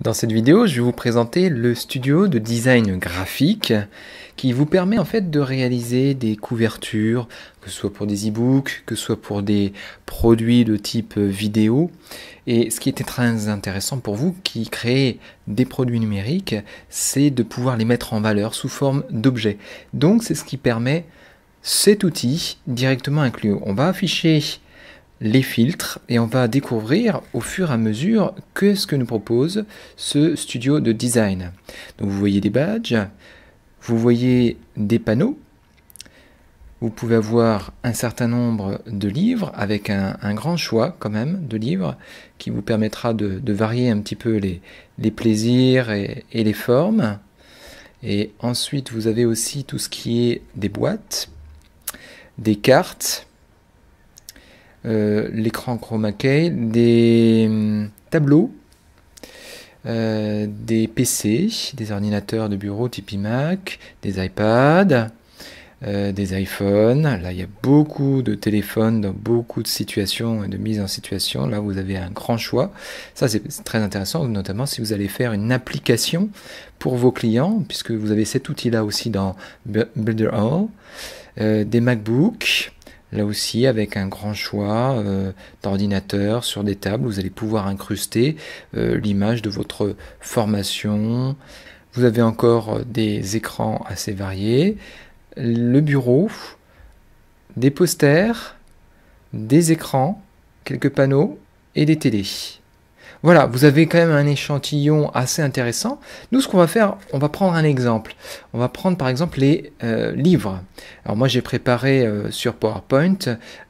Dans cette vidéo, je vais vous présenter le studio de design graphique qui vous permet en fait de réaliser des couvertures, que ce soit pour des e-books, que ce soit pour des produits de type vidéo. Et ce qui était très intéressant pour vous qui créez des produits numériques, c'est de pouvoir les mettre en valeur sous forme d'objets. Donc c'est ce qui permet cet outil directement inclus. On va afficher les filtres et on va découvrir au fur et à mesure que ce que nous propose ce studio de design. Donc vous voyez des badges, vous voyez des panneaux, vous pouvez avoir un certain nombre de livres avec un, grand choix quand même de livres qui vous permettra de, varier un petit peu les, plaisirs et les formes. Et ensuite vous avez aussi tout ce qui est des boîtes, des cartes, euh, l'écran chroma key, des hum, tableaux, euh, des PC, des ordinateurs de bureau type iMac, des iPads, euh, des iPhones. Là, il y a beaucoup de téléphones dans beaucoup de situations de mise en situation. Là, vous avez un grand choix. Ça, c'est très intéressant, notamment si vous allez faire une application pour vos clients, puisque vous avez cet outil-là aussi dans Builder All. des MacBooks, Là aussi, avec un grand choix euh, d'ordinateurs sur des tables, vous allez pouvoir incruster euh, l'image de votre formation. Vous avez encore euh, des écrans assez variés, le bureau, des posters, des écrans, quelques panneaux et des télés. Voilà, vous avez quand même un échantillon assez intéressant. Nous, ce qu'on va faire, on va prendre un exemple. On va prendre par exemple les livres. Alors moi j'ai préparé euh, sur PowerPoint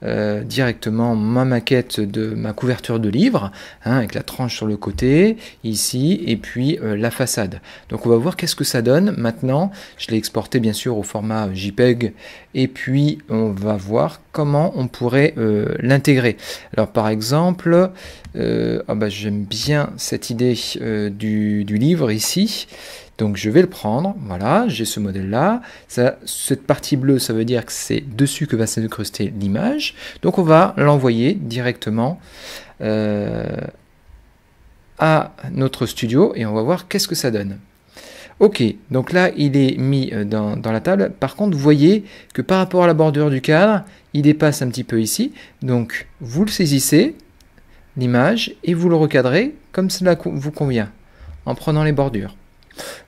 euh, directement ma maquette de ma couverture de livre, hein, avec la tranche sur le côté, ici, et puis euh, la façade. Donc on va voir qu'est-ce que ça donne maintenant. Je l'ai exporté bien sûr au format JPEG, et puis on va voir comment on pourrait l'intégrer. Alors par exemple, ah bah, j'aime bien cette idée du, du livre ici. Donc je vais le prendre, voilà, j'ai ce modèle-là. Cette partie bleue, ça veut dire que c'est dessus que va s'incruster l'image. Donc on va l'envoyer directement euh, à notre studio et on va voir qu'est-ce que ça donne. Ok, donc là il est mis euh, dans, dans, la table. Par contre, vous voyez que par rapport à la bordure du cadre, il dépasse un petit peu ici. Donc vous le saisissez, l'image, et vous le recadrez comme cela vous convient, en prenant les bordures.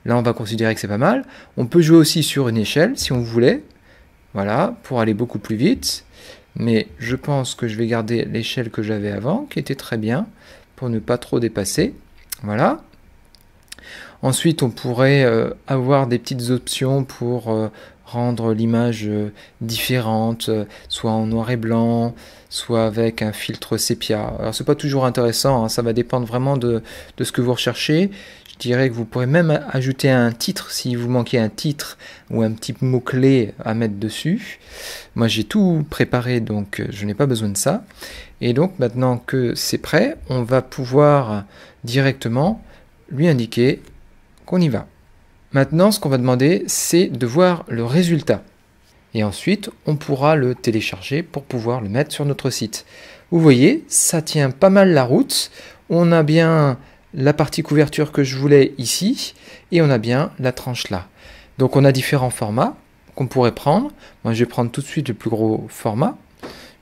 Là, on va considérer que c'est pas mal. On peut jouer aussi sur une échelle, si on voulait. Voilà, pour aller beaucoup plus vite. Mais je pense que je vais garder l'échelle que j'avais avant, qui était très bien, pour ne pas trop dépasser. Voilà. Ensuite, on pourrait euh, avoir des petites options pour euh, rendre l'image euh, différente, euh, soit en noir et blanc, soit avec un filtre sépia. Alors c'est pas toujours intéressant, hein, ça va dépendre vraiment de, de, ce que vous recherchez. Je dirais que vous pourrez même ajouter un titre si vous manquez un titre ou un petit mot-clé à mettre dessus. Moi j'ai tout préparé donc euh, je n'ai pas besoin de ça. Et donc maintenant que c'est prêt, on va pouvoir directement lui indiquer qu'on y va. Maintenant, ce qu'on va demander, c'est de voir le résultat. Et ensuite, on pourra le télécharger pour pouvoir le mettre sur notre site. Vous voyez, ça tient pas mal la route. On a bien la partie couverture que je voulais ici et on a bien la tranche là. Donc on a différents formats qu'on pourrait prendre. Moi, je vais prendre tout de suite le plus gros format,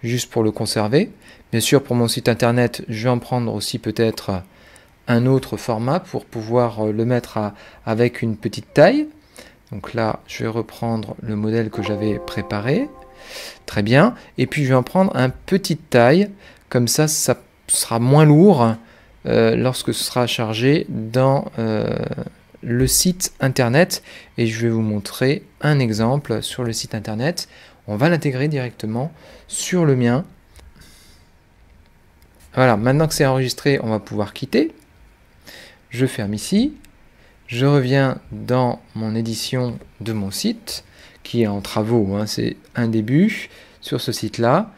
juste pour le conserver. Bien sûr, pour mon site internet, je vais en prendre aussi peut-être un autre format pour pouvoir euh, le mettre à, avec une petite taille. Donc là, je vais reprendre le modèle que j'avais préparé. Très bien. Et puis je vais en prendre un petit taille. Comme ça, ça sera moins lourd euh, lorsque ce sera chargé dans euh, le site internet. Et je vais vous montrer un exemple sur le site internet. On va l'intégrer directement sur le mien. Voilà, maintenant que c'est enregistré, on va pouvoir quitter je ferme ici, je reviens dans mon édition de mon site, qui est en travaux, hein, c'est un début sur ce site-là.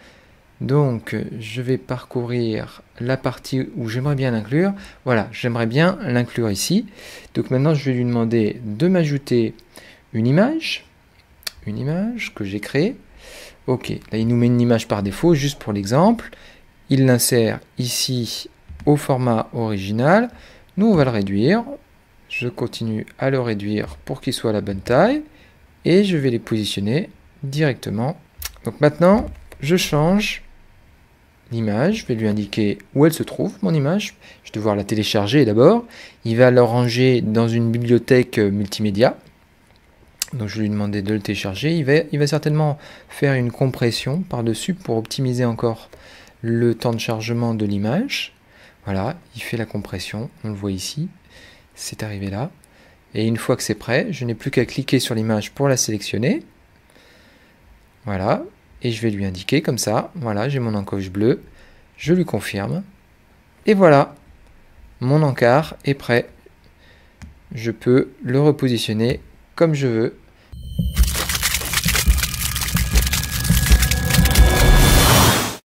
Donc, je vais parcourir la partie où j'aimerais bien l'inclure. Voilà, j'aimerais bien l'inclure ici. Donc maintenant, je vais lui demander de m'ajouter une image. Une image que j'ai créée. Ok, là, il nous met une image par défaut, juste pour l'exemple. Il l'insère ici au format original. Nous, on va le réduire. Je continue à le réduire pour qu'il soit à la bonne taille. Et je vais les positionner directement. Donc maintenant, je change l'image. Je vais lui indiquer où elle se trouve, mon image. Je vais devoir la télécharger d'abord. Il va la ranger dans une bibliothèque euh, multimédia. Donc je vais lui demander de le télécharger. Il il va certainement faire une compression par-dessus pour optimiser encore le temps de chargement de l'image. Voilà, il fait la compression, on le voit ici, c'est arrivé là. Et une fois que c'est prêt, je n'ai plus qu'à cliquer sur l'image pour la sélectionner. Voilà, et je vais lui indiquer comme ça, voilà, j'ai mon encoche bleue, je lui confirme. Et voilà, mon encart est prêt. Je peux le repositionner comme je veux.